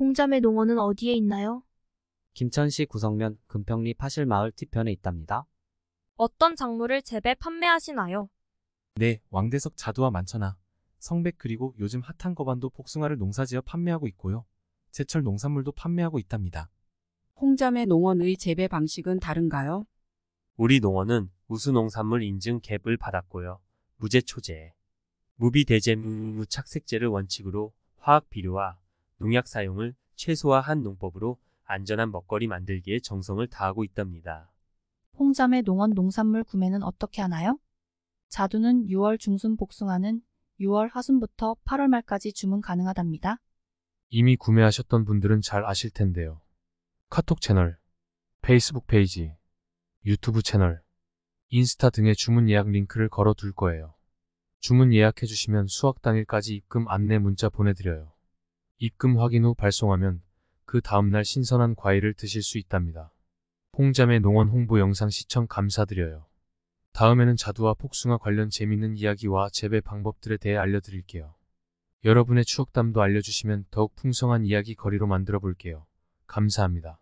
홍자매 농원은 어디에 있나요? 김천시 구성면 금평리 파실마을 뒤편에 있답니다. 어떤 작물을 재배 판매하시나요? 네, 왕대석 자두와 만천아 성백 그리고 요즘 핫한 거반도 복숭아를 농사지어 판매하고 있고요. 제철 농산물도 판매하고 있답니다. 홍자매 농원의 재배 방식은 다른가요? 우리 농원은 우수농산물 인증 갭을 받았고요. 무제초제, 무비대제 무착색제를 원칙으로 화학비료와 농약 사용을 최소화한 농법으로 안전한 먹거리 만들기에 정성을 다하고 있답니다. 홍잠의 농원 농산물 구매는 어떻게 하나요? 자두는 6월 중순 복숭아는 6월 하순부터 8월 말까지 주문 가능하답니다. 이미 구매하셨던 분들은 잘 아실 텐데요. 카톡 채널, 페이스북 페이지, 유튜브 채널, 인스타 등의 주문 예약 링크를 걸어 둘 거예요. 주문 예약해주시면 수학 당일까지 입금 안내 문자 보내드려요. 입금 확인 후 발송하면 그 다음날 신선한 과일을 드실 수 있답니다. 홍잠의 농원 홍보 영상 시청 감사드려요. 다음에는 자두와 폭숭아 관련 재밌는 이야기와 재배 방법들에 대해 알려드릴게요. 여러분의 추억담도 알려주시면 더욱 풍성한 이야기 거리로 만들어 볼게요. 감사합니다.